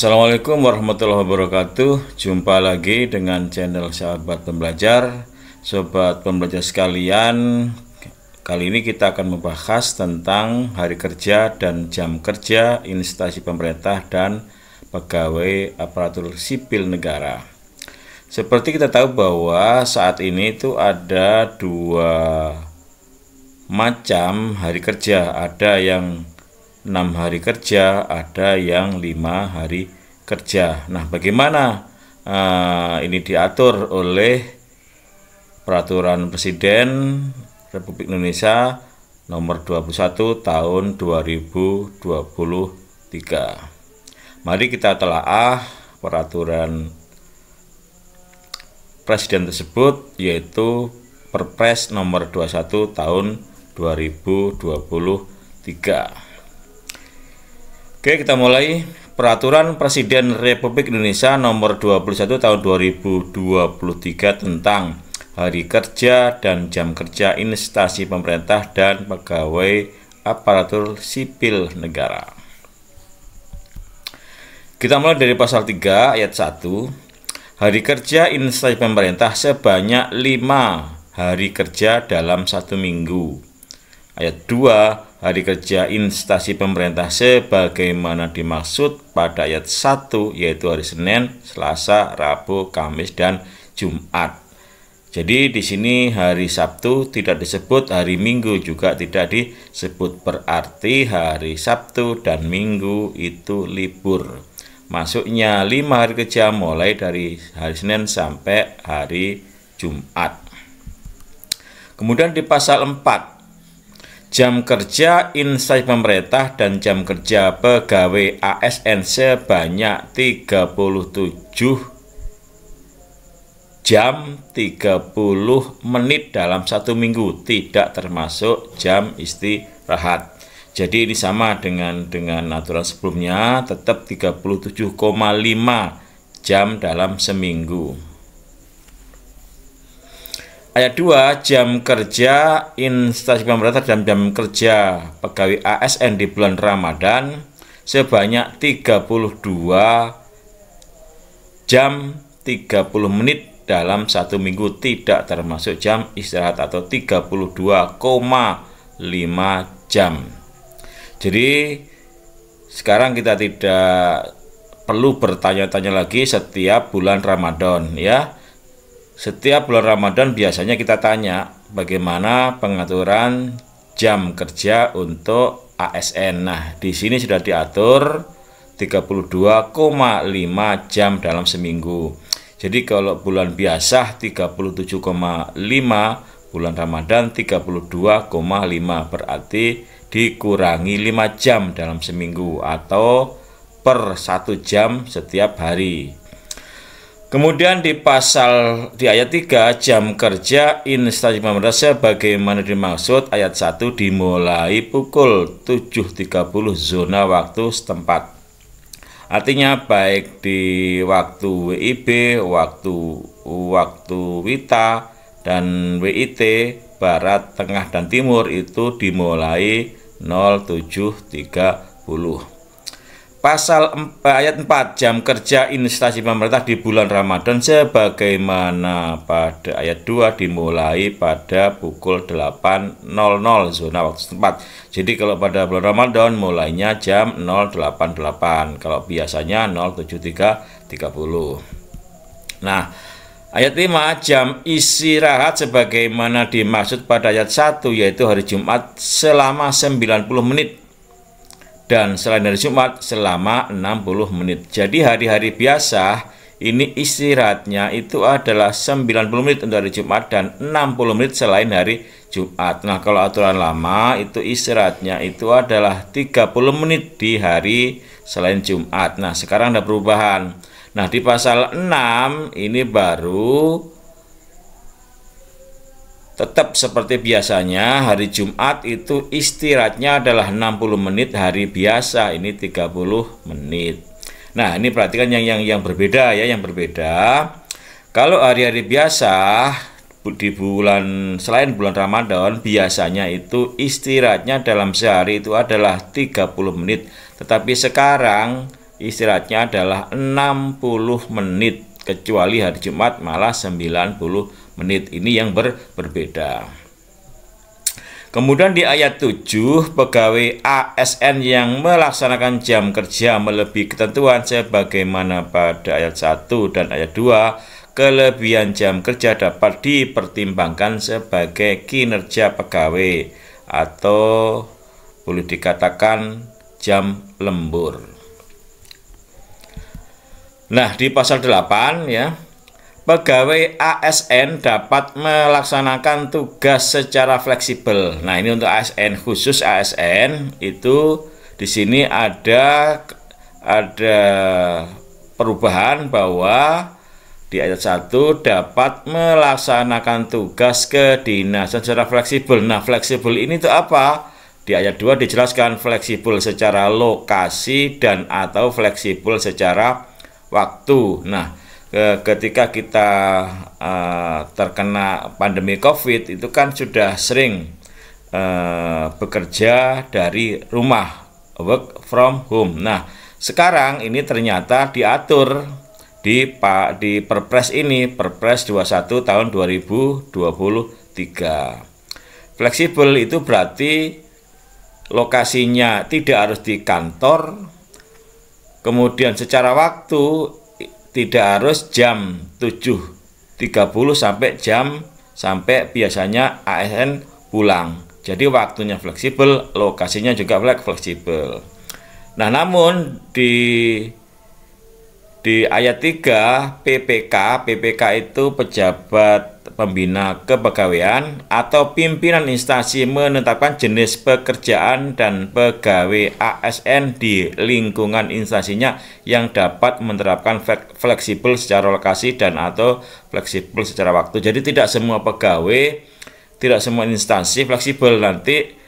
Assalamualaikum warahmatullahi wabarakatuh Jumpa lagi dengan channel sahabat pembelajar Sobat pembelajar sekalian Kali ini kita akan membahas tentang hari kerja dan jam kerja instansi pemerintah dan pegawai aparatur sipil negara Seperti kita tahu bahwa saat ini itu ada dua macam hari kerja Ada yang enam hari kerja, ada yang lima hari kerja. Nah, bagaimana uh, ini diatur oleh Peraturan Presiden Republik Indonesia nomor 21 tahun 2023. Mari kita telaah peraturan presiden tersebut yaitu Perpres nomor 21 tahun 2023. Oke, kita mulai Peraturan Presiden Republik Indonesia Nomor 21 Tahun 2023 tentang Hari Kerja dan Jam Kerja Instansi Pemerintah dan Pegawai Aparatur Sipil Negara. Kita mulai dari pasal 3 ayat 1. Hari kerja instansi pemerintah sebanyak 5 hari kerja dalam satu minggu. Ayat 2 hari kerja instansi pemerintah sebagaimana dimaksud pada ayat 1 yaitu hari Senin, Selasa, Rabu, Kamis dan Jumat. Jadi di sini hari Sabtu tidak disebut, hari Minggu juga tidak disebut berarti hari Sabtu dan Minggu itu libur. Masuknya 5 hari kerja mulai dari hari Senin sampai hari Jumat. Kemudian di pasal 4 jam kerja insight pemerintah dan jam kerja pegawai ASN sebanyak 37 jam 30 menit dalam satu minggu tidak termasuk jam istirahat jadi ini sama dengan dengan aturan sebelumnya tetap 37,5 jam dalam seminggu Ayat 2, jam kerja instansi pemerintah dan jam kerja pegawai ASN di bulan Ramadan sebanyak 32 jam 30 menit dalam satu minggu tidak termasuk jam istirahat atau 32,5 jam. Jadi sekarang kita tidak perlu bertanya-tanya lagi setiap bulan Ramadan ya setiap bulan Ramadan biasanya kita tanya bagaimana pengaturan jam kerja untuk ASN. Nah, di sini sudah diatur 32,5 jam dalam seminggu. Jadi kalau bulan biasa 37,5, bulan Ramadan 32,5 berarti dikurangi 5 jam dalam seminggu atau per 1 jam setiap hari. Kemudian di pasal di ayat 3 jam kerja instansi pemerintah bagaimana dimaksud ayat 1 dimulai pukul 7.30 zona waktu setempat. Artinya baik di waktu WIB, waktu waktu WITA dan WIT barat, tengah dan timur itu dimulai 07.30. Pasal 4, ayat 4 jam kerja instansi pemerintah di bulan Ramadan sebagaimana pada ayat 2 dimulai pada pukul 8.00 zona waktu setempat. Jadi kalau pada bulan Ramadan mulainya jam 08.08, kalau biasanya 0.73.30. Nah, Ayat 5 jam istirahat sebagaimana dimaksud pada ayat 1 yaitu hari Jumat selama 90 menit dan selain dari Jumat selama 60 menit. Jadi hari-hari biasa ini istirahatnya itu adalah 90 menit untuk hari Jumat dan 60 menit selain hari Jumat. Nah, kalau aturan lama itu istirahatnya itu adalah 30 menit di hari selain Jumat. Nah, sekarang ada perubahan. Nah, di pasal 6 ini baru Tetap seperti biasanya hari Jumat itu istirahatnya adalah 60 menit hari biasa ini 30 menit. Nah, ini perhatikan yang yang yang berbeda ya, yang berbeda. Kalau hari-hari biasa di bulan selain bulan Ramadan biasanya itu istirahatnya dalam sehari itu adalah 30 menit. Tetapi sekarang istirahatnya adalah 60 menit kecuali hari Jumat malah 90 menit. Ini yang ber, berbeda. Kemudian di ayat 7, pegawai ASN yang melaksanakan jam kerja melebihi ketentuan sebagaimana pada ayat 1 dan ayat 2, kelebihan jam kerja dapat dipertimbangkan sebagai kinerja pegawai atau boleh dikatakan jam lembur. Nah, di pasal 8 ya, pegawai ASN dapat melaksanakan tugas secara fleksibel. Nah, ini untuk ASN khusus ASN itu di sini ada ada perubahan bahwa di ayat 1 dapat melaksanakan tugas ke dinas secara fleksibel. Nah, fleksibel ini itu apa? Di ayat 2 dijelaskan fleksibel secara lokasi dan atau fleksibel secara waktu. Nah, ketika kita uh, terkena pandemi COVID itu kan sudah sering uh, bekerja dari rumah work from home. Nah, sekarang ini ternyata diatur di Pak di Perpres ini, Perpres 21 tahun 2023. Fleksibel itu berarti lokasinya tidak harus di kantor. Kemudian secara waktu tidak harus jam 7.30 sampai jam sampai biasanya ASN pulang. Jadi waktunya fleksibel, lokasinya juga fleksibel. Nah, namun di di ayat 3 PPK, PPK itu pejabat pembina kepegawaian atau pimpinan instansi menetapkan jenis pekerjaan dan pegawai ASN di lingkungan instansinya yang dapat menerapkan fleksibel secara lokasi dan atau fleksibel secara waktu. Jadi tidak semua pegawai, tidak semua instansi fleksibel nanti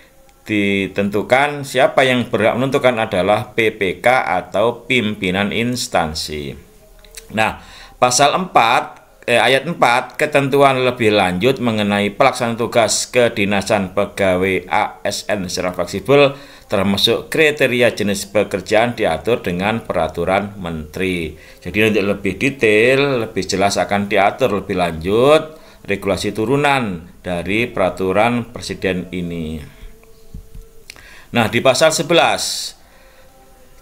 ditentukan siapa yang berhak menentukan adalah PPK atau pimpinan instansi. Nah, pasal 4 eh, ayat 4 ketentuan lebih lanjut mengenai pelaksanaan tugas kedinasan pegawai ASN secara fleksibel termasuk kriteria jenis pekerjaan diatur dengan peraturan menteri. Jadi untuk lebih detail, lebih jelas akan diatur lebih lanjut regulasi turunan dari peraturan presiden ini. Nah, di pasal 11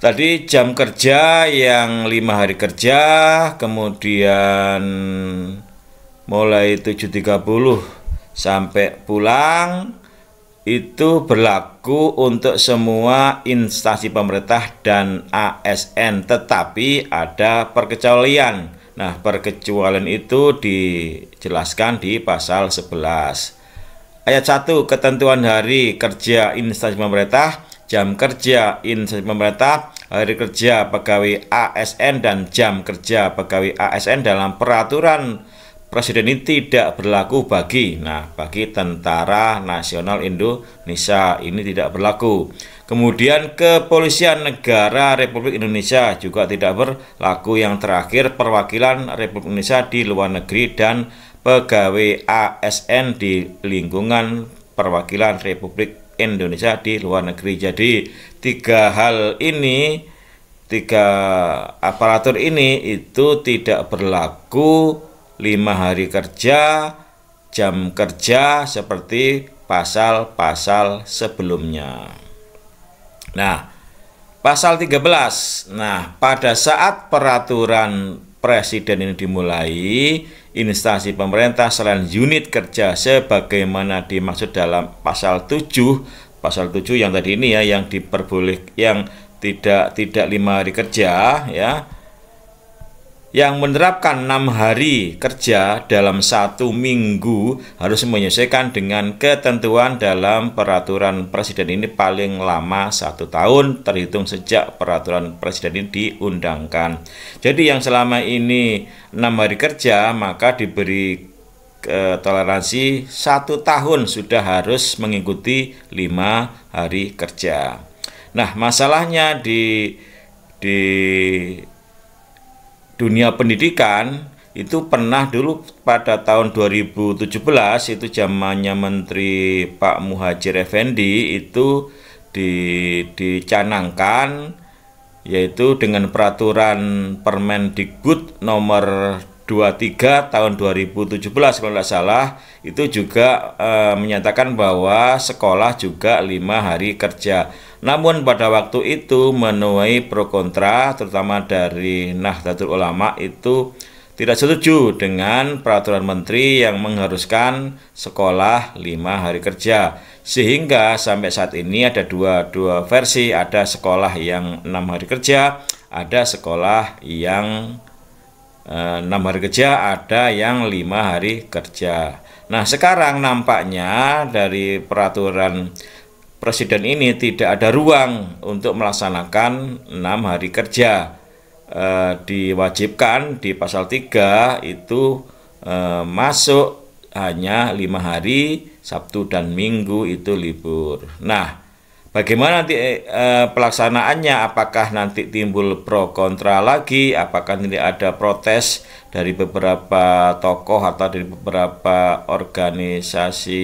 Tadi jam kerja yang lima hari kerja, kemudian mulai 7.30 sampai pulang itu berlaku untuk semua instansi pemerintah dan ASN, tetapi ada perkecualian. Nah, perkecualian itu dijelaskan di pasal 11 ayat 1 ketentuan hari kerja instansi pemerintah jam kerja insentif pemerintah, hari kerja pegawai ASN dan jam kerja pegawai ASN dalam peraturan presiden ini tidak berlaku bagi nah bagi tentara nasional Indonesia ini tidak berlaku kemudian kepolisian negara Republik Indonesia juga tidak berlaku yang terakhir perwakilan Republik Indonesia di luar negeri dan pegawai ASN di lingkungan perwakilan Republik Indonesia di luar negeri. Jadi tiga hal ini, tiga aparatur ini itu tidak berlaku lima hari kerja, jam kerja seperti pasal-pasal sebelumnya. Nah, pasal 13. Nah, pada saat peraturan presiden ini dimulai, instansi pemerintah selain unit kerja sebagaimana dimaksud dalam pasal 7, pasal 7 yang tadi ini ya yang diperboleh yang tidak tidak lima hari kerja ya yang menerapkan enam hari kerja dalam satu minggu harus menyesuaikan dengan ketentuan dalam peraturan presiden ini paling lama satu tahun terhitung sejak peraturan presiden ini diundangkan. Jadi yang selama ini enam hari kerja maka diberi ke toleransi satu tahun sudah harus mengikuti lima hari kerja. Nah masalahnya di di dunia pendidikan itu pernah dulu pada tahun 2017 itu zamannya Menteri Pak Muhajir Effendi itu di, dicanangkan yaitu dengan peraturan Permendikbud nomor 23 tahun 2017 kalau tidak salah itu juga e, menyatakan bahwa sekolah juga lima hari kerja. Namun pada waktu itu menuai pro kontra terutama dari Nahdlatul Ulama itu tidak setuju dengan peraturan menteri yang mengharuskan sekolah lima hari kerja sehingga sampai saat ini ada dua dua versi ada sekolah yang enam hari kerja ada sekolah yang Eh, enam hari kerja, ada yang lima hari kerja. Nah, sekarang nampaknya dari peraturan presiden ini tidak ada ruang untuk melaksanakan enam hari kerja. E, diwajibkan di pasal 3 itu e, masuk hanya lima hari Sabtu dan Minggu itu libur. Nah, Bagaimana nanti eh, eh, pelaksanaannya? Apakah nanti timbul pro kontra lagi? Apakah nanti ada protes dari beberapa tokoh atau dari beberapa organisasi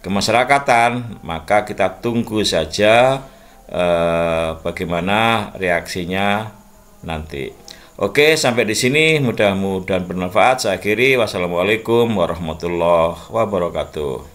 kemasyarakatan? Maka kita tunggu saja eh, bagaimana reaksinya nanti. Oke, sampai di sini mudah-mudahan bermanfaat. Saya akhiri. Wassalamualaikum warahmatullahi wabarakatuh.